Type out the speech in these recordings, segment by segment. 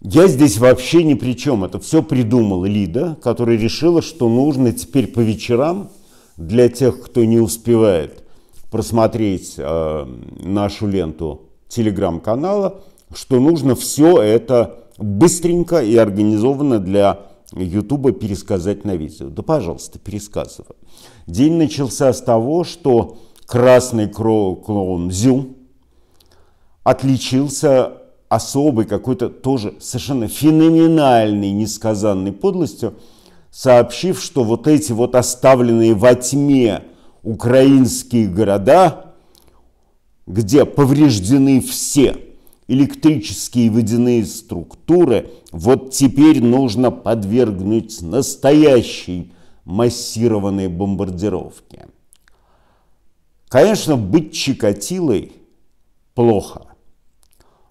Я здесь вообще ни при чем. Это все придумала Лида, которая решила, что нужно теперь по вечерам для тех, кто не успевает просмотреть э, нашу ленту телеграм-канала, что нужно все это быстренько и организованно для Ютуба пересказать на видео. Да, пожалуйста, пересказывай. День начался с того, что красный клоун Зюм, отличился особой какой-то тоже совершенно феноменальной, несказанной подлостью, сообщив, что вот эти вот оставленные во тьме украинские города, где повреждены все электрические и водяные структуры, вот теперь нужно подвергнуть настоящей массированной бомбардировке. Конечно, быть Чикатилой плохо.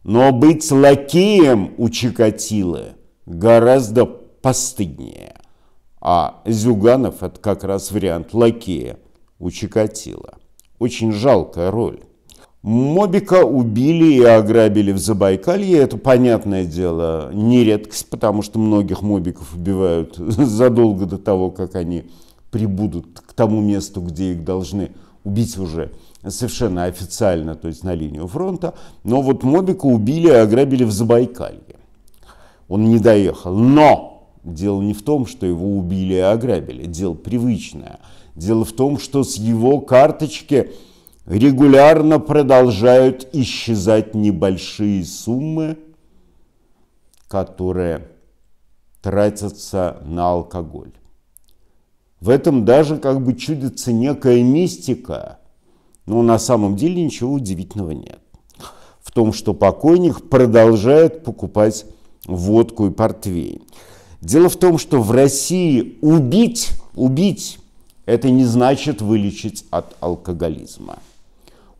Но быть лакеем у Чикатилы гораздо постыднее. А Зюганов – это как раз вариант лакея у Чикатило. Очень жалкая роль. Мобика убили и ограбили в Забайкалье. Это, понятное дело, не редкость, потому что многих мобиков убивают задолго до того, как они прибудут к тому месту, где их должны убить уже совершенно официально, то есть на линию фронта. Но вот Мобика убили и ограбили в Забайкалье. Он не доехал. Но дело не в том, что его убили и ограбили. Дело привычное. Дело в том, что с его карточки регулярно продолжают исчезать небольшие суммы, которые тратятся на алкоголь. В этом даже как бы чудится некая мистика, но на самом деле ничего удивительного нет. В том, что покойник продолжает покупать водку и портвейн. Дело в том, что в России убить, убить, это не значит вылечить от алкоголизма.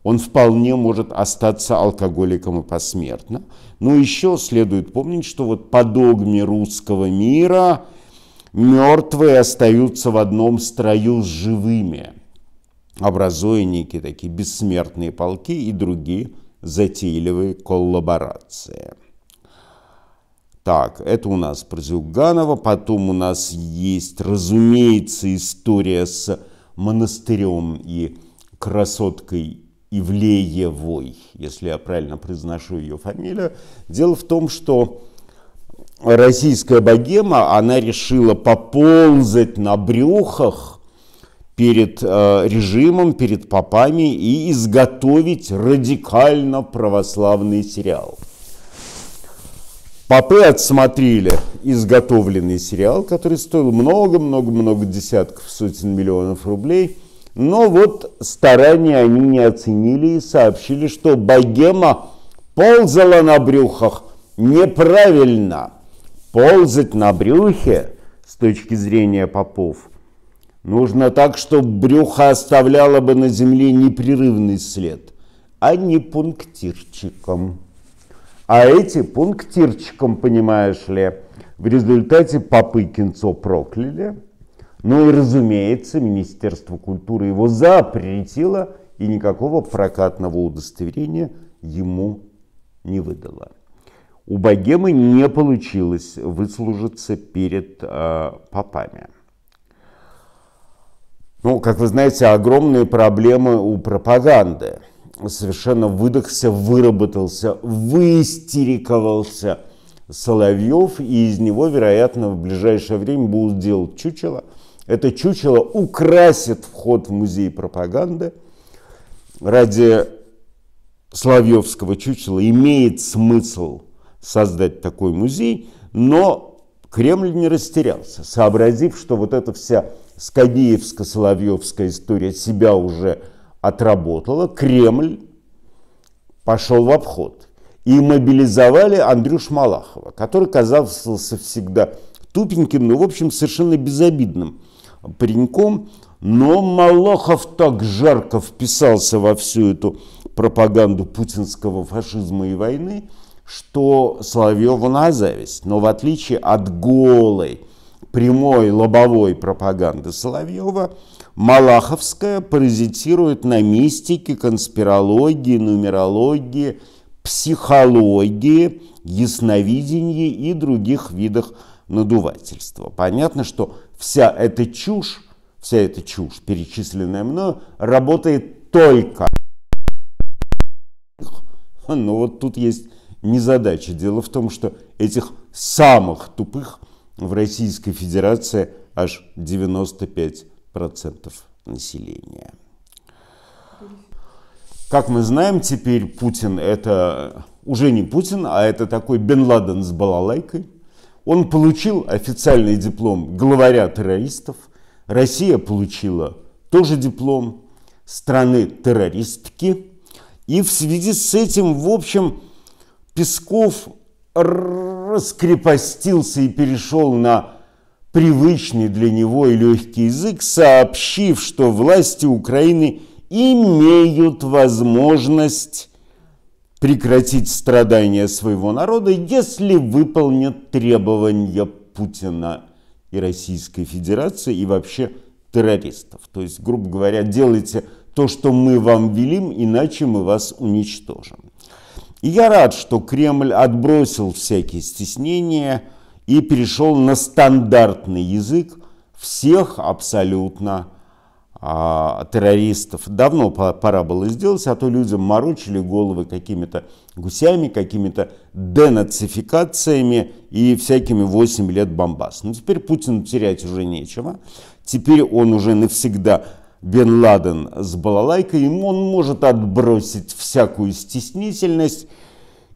Он вполне может остаться алкоголиком и посмертно. Но еще следует помнить, что вот по догме русского мира мертвые остаются в одном строю с живыми – образуя некие такие бессмертные полки и другие затейливые коллаборации. Так, это у нас про Зюганова, потом у нас есть, разумеется, история с монастырем и красоткой Ивлеевой, если я правильно произношу ее фамилию. Дело в том, что российская богема, она решила поползать на брюхах перед э, режимом, перед попами и изготовить радикально православный сериал. Попы отсмотрели изготовленный сериал, который стоил много-много-много десятков сотен миллионов рублей. Но вот старания они не оценили и сообщили, что богема ползала на брюхах неправильно. Ползать на брюхе с точки зрения попов – Нужно так, чтобы брюхо оставляло бы на земле непрерывный след, а не пунктирчиком. А эти пунктирчиком, понимаешь ли, в результате попы кинцо прокляли. Ну и, разумеется, Министерство культуры его запретило и никакого прокатного удостоверения ему не выдало. У богемы не получилось выслужиться перед э, попами. Ну, как вы знаете, огромные проблемы у пропаганды. Совершенно выдохся, выработался, выистериковался Соловьев, и из него, вероятно, в ближайшее время будут делать чучело. Это чучело украсит вход в музей пропаганды. Ради Соловьевского чучела имеет смысл создать такой музей, но Кремль не растерялся, сообразив, что вот эта вся Скобеевско-Соловьевская история себя уже отработала, Кремль пошел в обход. И мобилизовали Андрюш Малахова, который казался всегда тупеньким, ну, в общем, совершенно безобидным пареньком. Но Малахов так жарко вписался во всю эту пропаганду путинского фашизма и войны – что Соловьеву на зависть. Но в отличие от голой, прямой лобовой пропаганды Соловьева, Малаховская паразитирует на мистике, конспирологии, нумерологии, психологии, ясновидении и других видах надувательства. Понятно, что вся эта чушь, вся эта чушь, перечисленная мною, работает только. но ну, вот тут есть незадача. Дело в том, что этих самых тупых в Российской Федерации аж 95% населения. Как мы знаем, теперь Путин это уже не Путин, а это такой Бен Ладен с балалайкой. Он получил официальный диплом главаря террористов. Россия получила тоже диплом страны террористки. И в связи с этим, в общем, Песков раскрепостился и перешел на привычный для него и легкий язык, сообщив, что власти Украины имеют возможность прекратить страдания своего народа, если выполнят требования Путина и Российской Федерации и вообще террористов. То есть, грубо говоря, делайте то, что мы вам велим, иначе мы вас уничтожим. И я рад, что Кремль отбросил всякие стеснения и перешел на стандартный язык всех абсолютно а, террористов. Давно пора было сделать, а то людям морочили головы какими-то гусями, какими-то денацификациями и всякими 8 лет бомбас. Но ну, теперь Путину терять уже нечего. Теперь он уже навсегда Бен Ладен с балалайкой, ему он может отбросить всякую стеснительность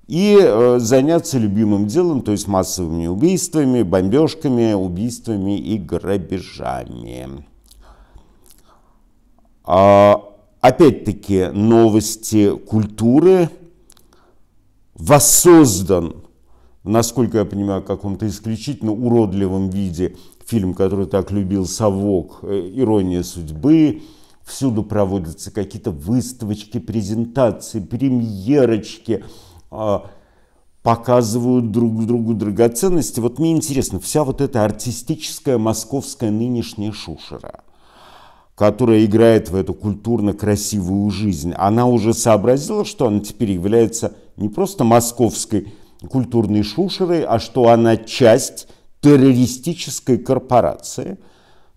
и э, заняться любимым делом, то есть массовыми убийствами, бомбежками, убийствами и грабежами. А, Опять-таки новости культуры воссоздан насколько я понимаю, в каком-то исключительно уродливом виде фильм, который так любил Совок, э, «Ирония судьбы», всюду проводятся какие-то выставочки, презентации, премьерочки, а, показывают друг другу драгоценности. Вот мне интересно, вся вот эта артистическая московская нынешняя шушера, которая играет в эту культурно красивую жизнь, она уже сообразила, что она теперь является не просто московской культурной шушеры, а что она часть террористической корпорации,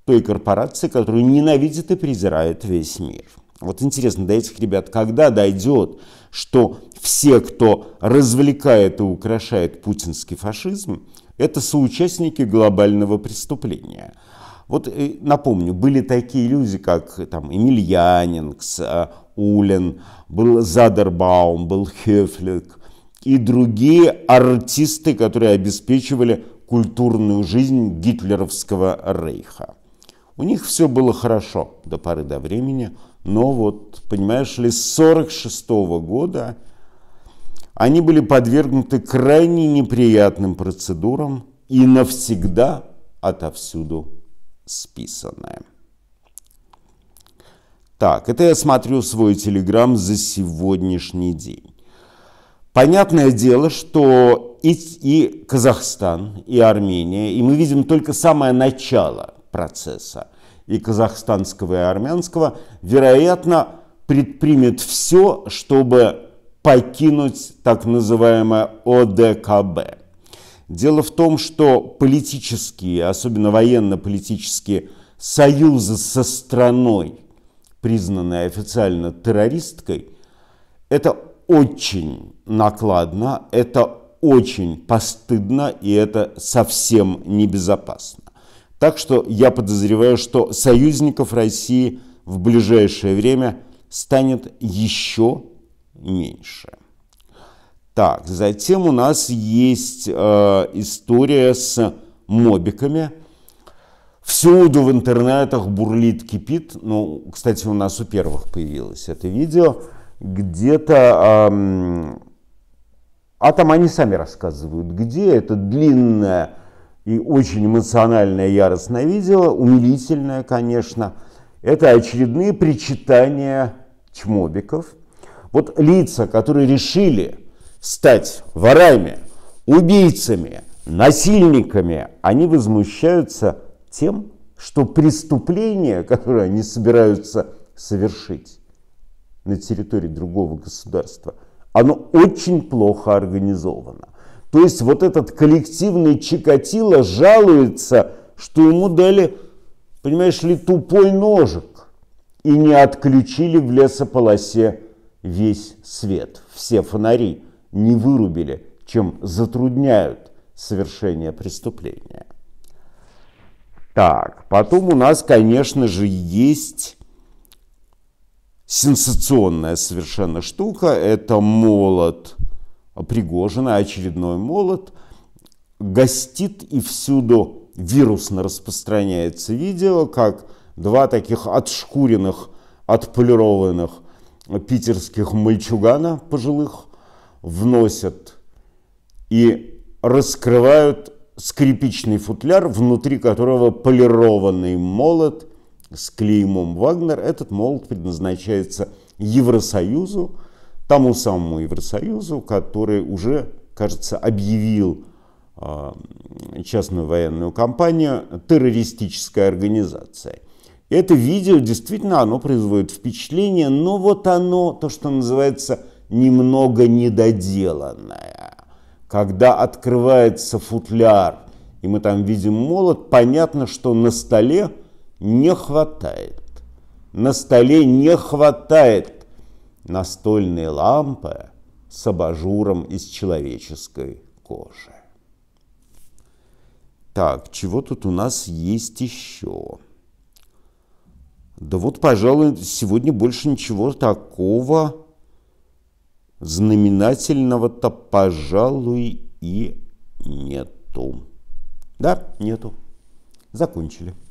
той корпорации, которую ненавидит и презирает весь мир. Вот интересно, до этих ребят когда дойдет, что все, кто развлекает и украшает путинский фашизм, это соучастники глобального преступления. Вот э, напомню, были такие люди, как там, Эмиль Янингс, э, Улен, был Задербаум, был Хефлик – и другие артисты, которые обеспечивали культурную жизнь гитлеровского рейха. У них все было хорошо до поры до времени, но вот, понимаешь ли, с 1946 года они были подвергнуты крайне неприятным процедурам и навсегда отовсюду списанное. Так, это я смотрю свой телеграм за сегодняшний день. Понятное дело, что и, и Казахстан, и Армения, и мы видим только самое начало процесса и казахстанского, и армянского, вероятно, предпримет все, чтобы покинуть так называемое ОДКБ. Дело в том, что политические, особенно военно-политические союзы со страной, признанной официально террористкой, это очень накладно, это очень постыдно и это совсем небезопасно. Так что я подозреваю, что союзников России в ближайшее время станет еще меньше. Так, затем у нас есть э, история с мобиками. Всюду в интернетах бурлит, кипит. Ну, кстати, у нас у первых появилось это видео где-то эм, а там они сами рассказывают, где это длинное и очень эмоциональное яростное видео, умилительное, конечно. Это очередные причитания чмобиков. Вот лица, которые решили стать ворами, убийцами, насильниками, они возмущаются тем, что преступление, которое они собираются совершить, на территории другого государства, оно очень плохо организовано. То есть вот этот коллективный Чикатило жалуется, что ему дали, понимаешь ли, тупой ножик и не отключили в лесополосе весь свет, все фонари не вырубили, чем затрудняют совершение преступления. Так, потом у нас, конечно же, есть сенсационная совершенно штука. Это молот а, Пригожина, очередной молот. Гостит и всюду вирусно распространяется видео, как два таких отшкуренных, отполированных питерских мальчугана пожилых вносят и раскрывают скрипичный футляр, внутри которого полированный молот – с клеймом «Вагнер», этот молот предназначается Евросоюзу, тому самому Евросоюзу, который уже, кажется, объявил а, частную военную компанию террористической организацией. Это видео действительно оно производит впечатление, но вот оно, то, что называется, немного недоделанное. Когда открывается футляр, и мы там видим молот, понятно, что на столе не хватает. На столе не хватает настольной лампы с абажуром из человеческой кожи. Так, чего тут у нас есть еще? Да вот, пожалуй, сегодня больше ничего такого знаменательного-то, пожалуй, и нету. Да, нету. Закончили.